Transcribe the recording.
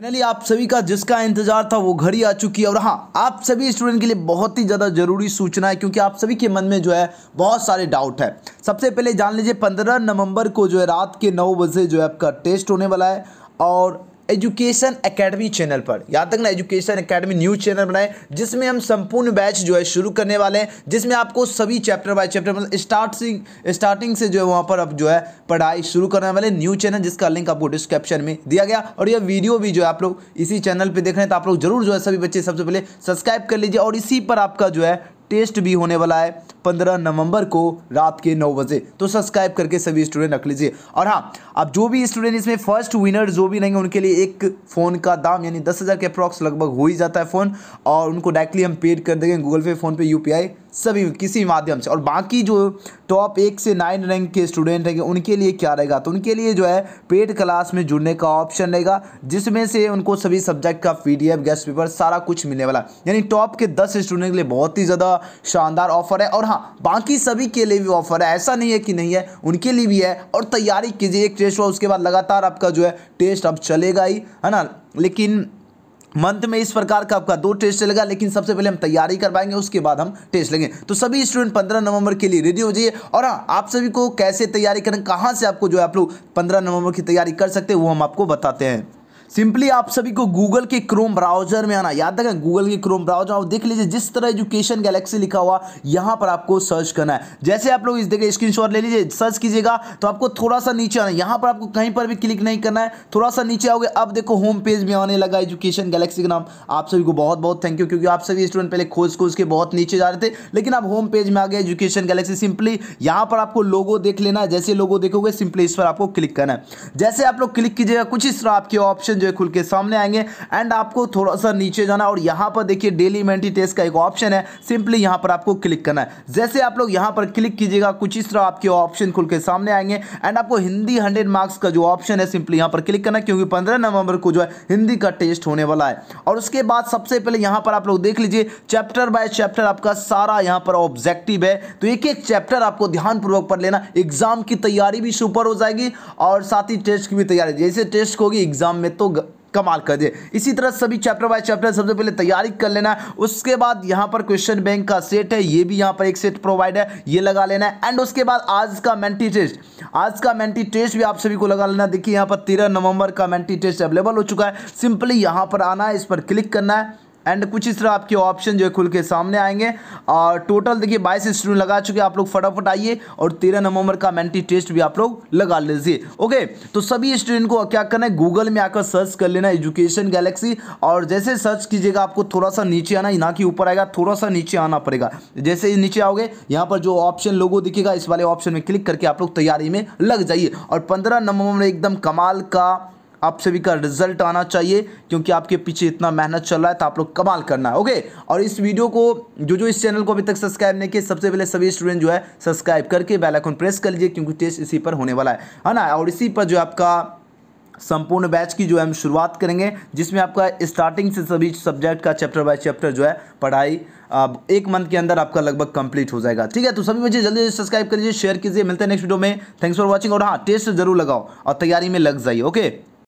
finally आप सभी का जिसका इंतजार था वो घड़ी आ चुकी है और हाँ आप सभी स्टूडेंट के लिए बहुत ही ज़्यादा जरूरी सूचना है क्योंकि आप सभी के मन में जो है बहुत सारे डाउट है सबसे पहले जान लीजिए 15 नवंबर को जो है रात के 9 बजे जो है आपका टेस्ट होने वाला है और एजुकेशन एकेडमी चैनल पर याद तक ना एजुकेशन एकेडमी न्यूज चैनल बनाए जिसमें हम संपूर्ण बैच जो है शुरू करने वाले हैं जिसमें आपको सभी चैप्टर बाय चैप्टर मतलब स्टार्टिंग स्टार्टिंग से जो है वहाँ पर अब जो है पढ़ाई शुरू करने वाले न्यू चैनल जिसका लिंक आपको डिस्क्रिप्शन में दिया गया और यह वीडियो भी जो है आप लोग इसी चैनल पर देख रहे हैं तो आप लोग जरूर जो है सभी बच्चे सबसे पहले सब्सक्राइब कर लीजिए और इसी पर आपका जो है टेस्ट भी होने वाला है पंद्रह नवंबर को रात के नौ बजे तो सब्सक्राइब करके सभी स्टूडेंट रख लीजिए और हाँ अब जो भी स्टूडेंट इसमें फर्स्ट विनर जो भी रहेंगे उनके लिए एक फ़ोन का दाम यानी दस हज़ार के अप्रॉक्स लगभग हो ही जाता है फ़ोन और उनको डायरेक्टली हम पेड कर देंगे गूगल पे फ़ोनपे यू सभी किसी माध्यम से और बाकी जो टॉप एक से नाइन रैंक के स्टूडेंट रहेंगे उनके लिए क्या रहेगा तो उनके लिए जो है पेड क्लास में जुड़ने का ऑप्शन रहेगा जिसमें से उनको सभी सब्जेक्ट का पी गेस्ट पेपर सारा कुछ मिलने वाला यानी टॉप के दस स्टूडेंट के लिए बहुत ही ज़्यादा शानदार ऑफर है और हाँ बाकी सभी के लिए भी ऑफर है ऐसा नहीं है कि नहीं है उनके लिए भी है और तैयारी कीजिए एक टेस्ट हुआ उसके बाद लगातार आपका जो है टेस्ट अब चलेगा ही है ना लेकिन मंथ में इस प्रकार का आपका दो टेस्ट चलेगा लेकिन सबसे पहले हम तैयारी कर पाएंगे उसके बाद हम टेस्ट लेंगे तो सभी स्टूडेंट पंद्रह नवंबर के लिए रेडी हो जाइए और हाँ आप सभी को कैसे तैयारी करें कहाँ से आपको जो है आप लोग पंद्रह नवंबर की तैयारी कर सकते हैं वो हम आपको बताते हैं सिंपली आप सभी को गूगल के क्रोम ब्राउजर में आना याद रखें गूगल के क्रोम ब्राउजर आप देख लीजिए जिस तरह एजुकेशन गैलेक्सी लिखा हुआ यहाँ पर आपको सर्च करना है जैसे आप लोग इस देखिए स्क्रीन ले लीजिए सर्च कीजिएगा तो आपको थोड़ा सा नीचे आना है पर आपको कहीं पर भी क्लिक नहीं करना है थोड़ा सा नीचे आओगे अब देखो होम पेज में आने लगा एजुकेशन गैलेक्सी का नाम आप सभी को बहुत बहुत थैंक यू क्योंकि आप सभी स्टूडेंट पहले खोज खोज के बहुत नीचे जा रहे थे लेकिन आप होम पेज में आ गए एजुकेशन गैलेक्सी सिंपली यहाँ पर आपको लोगो देख लेना है जैसे लोगो देखोगे सिंपली इस पर आपको क्लिक करना है जैसे आप लोग क्लिक कीजिएगा कुछ इस तरह आपके ऑप्शन जो है खुल के सामने आएंगे एंड आपको थोड़ा सा नीचे जाना और यहाँ पर देखिए डेली मेंटी टेस्ट का एक ऑप्शन है सिंपली यहाँ पर आपको क्लिक करना है जैसे आप लोग यहाँ पर क्लिक कीजिएगा कुछ इस तरह आपके ऑप्शन खुल के सामने आएंगे एंड आपको हिंदी हंड्रेड मार्क्स का जो ऑप्शन है सिंपली यहाँ पर क्लिक करना क्योंकि पंद्रह नवंबर को जो है हिंदी का टेस्ट होने वाला है और उसके बाद सबसे पहले यहाँ पर आप लोग देख लीजिए चैप्टर बाय चैप्टर आपका सारा यहाँ पर ऑब्जेक्टिव है तो एक एक चैप्टर आपको ध्यानपूर्वक पढ़ लेना एग्जाम की तैयारी भी सुपर हो जाएगी और साथ ही टेस्ट की भी तैयारी जैसे टेस्ट होगी एग्जाम में तो लोग कमाल कर दे इसी तरह सभी चैप्टर बाय चैप्टर सबसे पहले तैयारी कर लेना है उसके बाद यहाँ पर क्वेश्चन बैंक का सेट है ये भी यहाँ पर एक सेट प्रोवाइड है ये लगा लेना है एंड उसके बाद आज का मेंटी टेस्ट आज का मेंटी टेस्ट भी आप सभी को लगा लेना है देखिए यहाँ पर तेरह नवंबर का मेंटी टेस्ट अवेलेबल हो चुका है सिंपली यहाँ पर आना है इस पर क्लिक करना है एंड कुछ इस तरह आपके ऑप्शन जो है खुल के सामने आएंगे और टोटल देखिए बाईस स्टूडेंट लगा चुके आप लोग फटाफट आइए और तेरह नवंबर का मेंटी टेस्ट भी आप लोग लगा लीजिए ओके तो सभी स्टूडेंट को क्या करना है गूगल में आकर सर्च कर लेना एजुकेशन गैलेक्सी और जैसे सर्च कीजिएगा आपको थोड़ा सा नीचे आना ना कि ऊपर आएगा थोड़ा सा नीचे आना पड़ेगा जैसे नीचे आओगे यहाँ पर जो ऑप्शन लोगो दिखेगा इस वाले ऑप्शन में क्लिक करके आप लोग तैयारी में लग जाइए और पंद्रह नवंबर एकदम कमाल का आप सभी का रिजल्ट आना चाहिए क्योंकि आपके पीछे इतना मेहनत चल रहा है तो आप लोग कमाल करना है ओके और इस वीडियो को जो जो इस चैनल को अभी तक सब्सक्राइब नहीं किया सबसे पहले सभी स्टूडेंट जो है सब्सक्राइब करके बेलाइकॉन प्रेस कर लीजिए क्योंकि टेस्ट इसी पर होने वाला है है ना और इसी पर जो आपका संपूर्ण बैच की जो है हम शुरुआत करेंगे जिसमें आपका स्टार्टिंग से सभी सब्जेक्ट का चैप्टर बाय चैप्टर जो है पढ़ाई अब एक मंथ के अंदर आपका लगभग कंप्लीट हो जाएगा ठीक है तो सभी बच्चे जल्दी जल्दी सब्सक्राइब कर लीजिए शेयर कीजिए मिलते हैं नेक्स्ट वीडियो में थैंक्स फॉर वॉचिंग और हाँ टेस्ट जरूर लगाओ और तैयारी में लग जाइए ओके